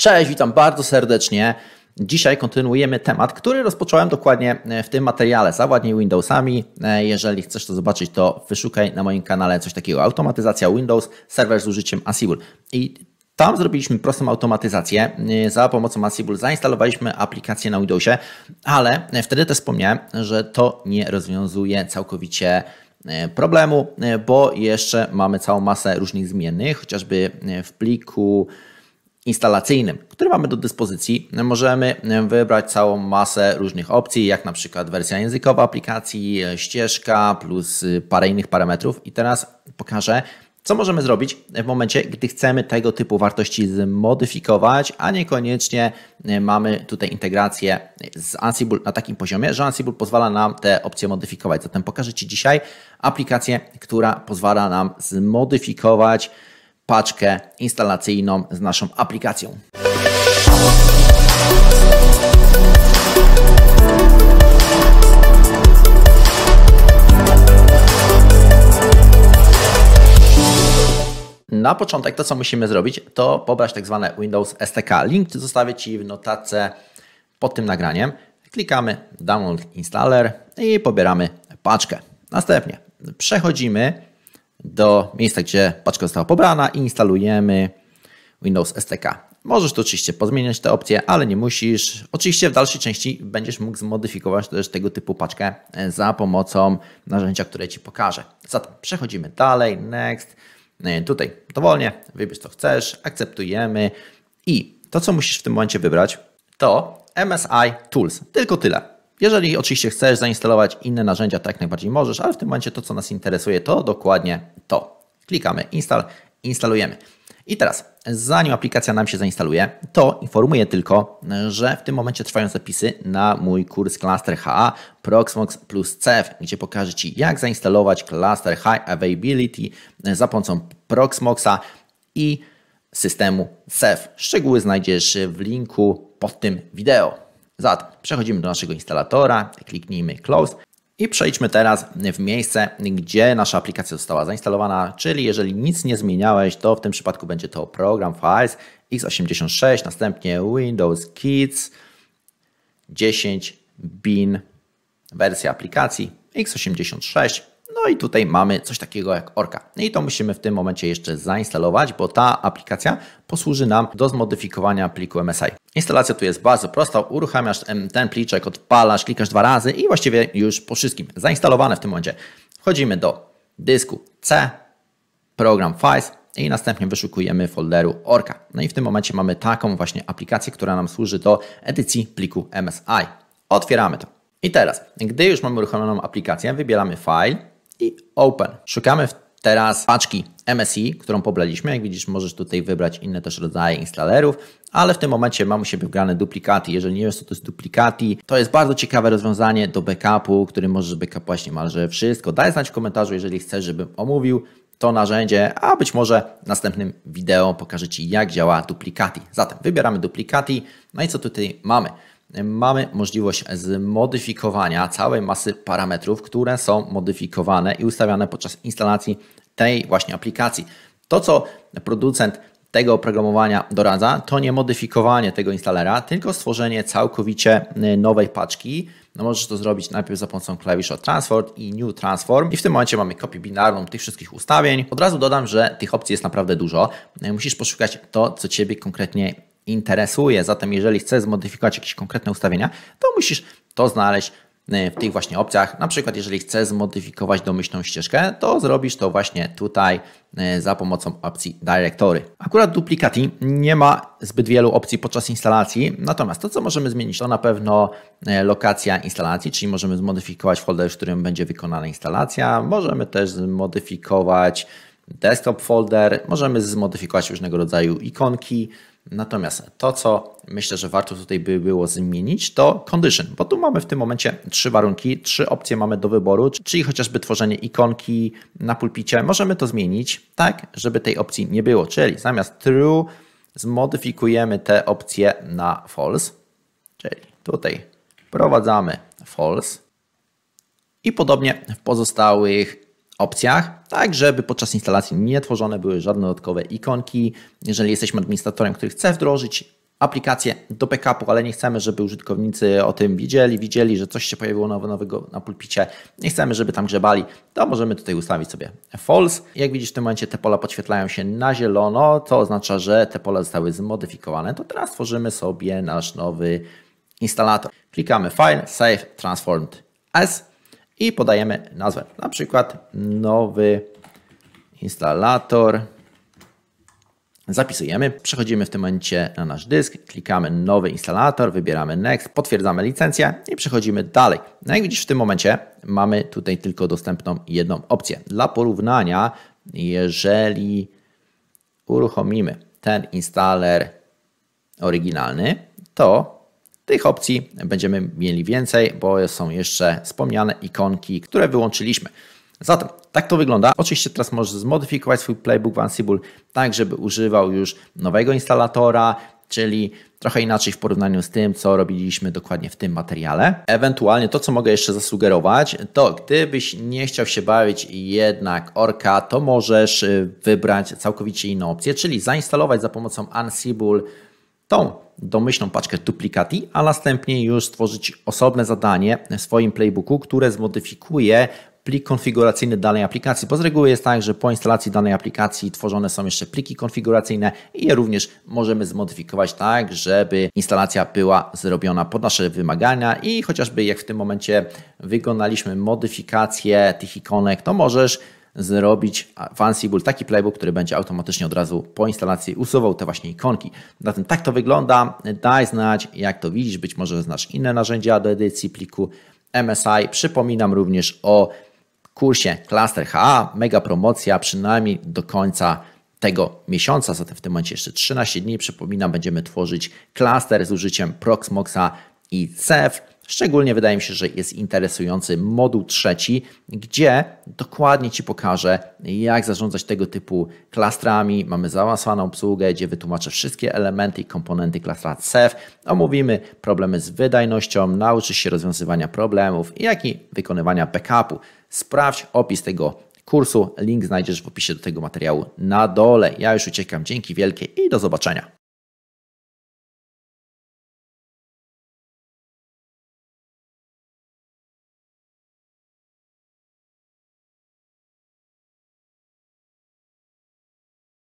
Cześć, witam bardzo serdecznie. Dzisiaj kontynuujemy temat, który rozpocząłem dokładnie e, w tym materiale. Zawładnij Windowsami. E, jeżeli chcesz to zobaczyć, to wyszukaj na moim kanale coś takiego. Automatyzacja Windows, serwer z użyciem Ansible. I tam zrobiliśmy prostą automatyzację. E, za pomocą Ansible zainstalowaliśmy aplikację na Windowsie, ale wtedy też wspomniałem, że to nie rozwiązuje całkowicie problemu, bo jeszcze mamy całą masę różnych zmiennych, chociażby w pliku instalacyjnym, który mamy do dyspozycji, możemy e, wybrać całą masę różnych opcji, jak na przykład wersja językowa aplikacji, e, ścieżka plus e, parę innych parametrów. I teraz pokażę, co możemy zrobić w momencie, gdy chcemy tego typu wartości zmodyfikować, a niekoniecznie mamy tutaj integrację z Ansible na takim poziomie, że Ansible pozwala nam te opcje modyfikować. Zatem pokażę Ci dzisiaj aplikację, która pozwala nam zmodyfikować paczkę instalacyjną z naszą aplikacją. Na początek to, co musimy zrobić, to pobrać tak zwane Windows STK. Link zostawię Ci w notatce pod tym nagraniem. Klikamy Download Installer i pobieramy paczkę. Następnie przechodzimy do miejsca, gdzie paczka została pobrana i instalujemy Windows STK. Możesz tu oczywiście pozmieniać te opcje, ale nie musisz. Oczywiście w dalszej części będziesz mógł zmodyfikować też tego typu paczkę e, za pomocą narzędzia, które Ci pokażę. Zatem przechodzimy dalej, next. E, tutaj dowolnie, wybierz co chcesz, akceptujemy i to, co musisz w tym momencie wybrać, to MSI Tools. Tylko tyle. Jeżeli oczywiście chcesz zainstalować inne narzędzia, tak jak najbardziej możesz, ale w tym momencie to, co nas interesuje, to dokładnie to. Klikamy install, instalujemy. I teraz, zanim aplikacja nam się zainstaluje, to informuję tylko, że w tym momencie trwają zapisy na mój kurs Cluster HA Proxmox plus CEF, gdzie pokażę Ci, jak zainstalować Cluster High Availability za pomocą Proxmoxa i systemu CEF. Szczegóły znajdziesz w linku pod tym wideo. Zatem przechodzimy do naszego instalatora, kliknijmy Close i przejdźmy teraz w miejsce, gdzie nasza aplikacja została zainstalowana, czyli jeżeli nic nie zmieniałeś, to w tym przypadku będzie to program Files x86, następnie Windows Kids 10 bin wersja aplikacji x86 no i tutaj mamy coś takiego jak Orca. No I to musimy w tym momencie jeszcze zainstalować, bo ta aplikacja posłuży nam do zmodyfikowania pliku MSI. Instalacja tu jest bardzo prosta. Uruchamiasz ten pliczek, odpalasz, klikasz dwa razy i właściwie już po wszystkim. Zainstalowane w tym momencie. Wchodzimy do dysku C, program Files, i następnie wyszukujemy folderu Orca. No i w tym momencie mamy taką właśnie aplikację, która nam służy do edycji pliku MSI. Otwieramy to. I teraz, gdy już mamy uruchomioną aplikację, wybieramy file, i Open. Szukamy teraz paczki MSI, którą pobraliśmy. Jak widzisz, możesz tutaj wybrać inne też rodzaje instalerów, ale w tym momencie mam u siebie wgrane duplikaty. Jeżeli nie wiesz, co to jest duplikaty, to jest bardzo ciekawe rozwiązanie do backupu, który możesz backupować niemalże wszystko. Daj znać w komentarzu, jeżeli chcesz, żebym omówił to narzędzie, a być może w następnym wideo pokażę Ci, jak działa duplikaty. Zatem wybieramy duplikaty. no i co tutaj mamy? mamy możliwość zmodyfikowania całej masy parametrów, które są modyfikowane i ustawiane podczas instalacji tej właśnie aplikacji. To, co producent tego oprogramowania doradza, to nie modyfikowanie tego instalera, tylko stworzenie całkowicie e, nowej paczki. No możesz to zrobić najpierw za pomocą klawisza Transform i New Transform. I w tym momencie mamy kopię binarną tych wszystkich ustawień. Od razu dodam, że tych opcji jest naprawdę dużo. E, musisz poszukać to, co Ciebie konkretnie interesuje. Zatem, jeżeli chcesz zmodyfikować jakieś konkretne ustawienia, to musisz to znaleźć e, w tych właśnie opcjach. Na przykład, jeżeli chcesz zmodyfikować domyślną ścieżkę, to zrobisz to właśnie tutaj e, za pomocą opcji Directory. Akurat duplikati nie ma zbyt wielu opcji podczas instalacji, natomiast to, co możemy zmienić, to na pewno e, lokacja instalacji, czyli możemy zmodyfikować folder, w którym będzie wykonana instalacja. Możemy też zmodyfikować desktop folder, możemy zmodyfikować różnego rodzaju ikonki, Natomiast to, co myślę, że warto tutaj by było zmienić, to condition, bo tu mamy w tym momencie trzy warunki, trzy opcje mamy do wyboru, czyli chociażby tworzenie ikonki na pulpicie. Możemy to zmienić tak, żeby tej opcji nie było, czyli zamiast true zmodyfikujemy te opcje na false, czyli tutaj wprowadzamy false i podobnie w pozostałych opcjach, tak żeby podczas instalacji nie tworzone były żadne dodatkowe ikonki. Jeżeli jesteśmy administratorem, który chce wdrożyć aplikację do backupu, ale nie chcemy, żeby użytkownicy o tym widzieli, widzieli, że coś się pojawiło nowego na pulpicie, nie chcemy, żeby tam grzebali, to możemy tutaj ustawić sobie false. Jak widzisz w tym momencie te pola podświetlają się na zielono, to oznacza, że te pola zostały zmodyfikowane. To teraz tworzymy sobie nasz nowy instalator. Klikamy File, Save, Transformed As i podajemy nazwę. Na przykład nowy instalator. Zapisujemy, przechodzimy w tym momencie na nasz dysk, klikamy nowy instalator, wybieramy next, potwierdzamy licencję i przechodzimy dalej. No jak widzisz w tym momencie mamy tutaj tylko dostępną jedną opcję. Dla porównania, jeżeli uruchomimy ten installer oryginalny, to tych opcji będziemy mieli więcej, bo są jeszcze wspomniane ikonki, które wyłączyliśmy. Zatem tak to wygląda. Oczywiście teraz możesz zmodyfikować swój playbook w Ansible tak, żeby używał już nowego instalatora, czyli trochę inaczej w porównaniu z tym, co robiliśmy dokładnie w tym materiale. Ewentualnie to, co mogę jeszcze zasugerować, to gdybyś nie chciał się bawić jednak Orka, to możesz y, wybrać całkowicie inną opcję, czyli zainstalować za pomocą Ansible tą domyślną paczkę duplikati, a następnie już stworzyć osobne zadanie w swoim playbooku, które zmodyfikuje plik konfiguracyjny danej aplikacji, bo z reguły jest tak, że po instalacji danej aplikacji tworzone są jeszcze pliki konfiguracyjne i je również możemy zmodyfikować tak, żeby instalacja była zrobiona pod nasze wymagania i chociażby jak w tym momencie wykonaliśmy modyfikację tych ikonek, to możesz zrobić w Ansible taki playbook, który będzie automatycznie od razu po instalacji usuwał te właśnie ikonki. Zatem tak to wygląda. Daj znać, jak to widzisz. Być może znasz inne narzędzia do edycji pliku MSI. Przypominam również o kursie Cluster HA. Mega promocja, przynajmniej do końca tego miesiąca, zatem w tym momencie jeszcze 13 dni. Przypominam, będziemy tworzyć klaster z użyciem Proxmoxa i CEF. Szczególnie wydaje mi się, że jest interesujący moduł trzeci, gdzie dokładnie Ci pokażę, jak zarządzać tego typu klastrami. Mamy zaawansowaną obsługę, gdzie wytłumaczę wszystkie elementy i komponenty klastra CEF. Omówimy problemy z wydajnością, nauczysz się rozwiązywania problemów, jak i wykonywania backupu. Sprawdź opis tego kursu. Link znajdziesz w opisie do tego materiału na dole. Ja już uciekam. Dzięki wielkie i do zobaczenia.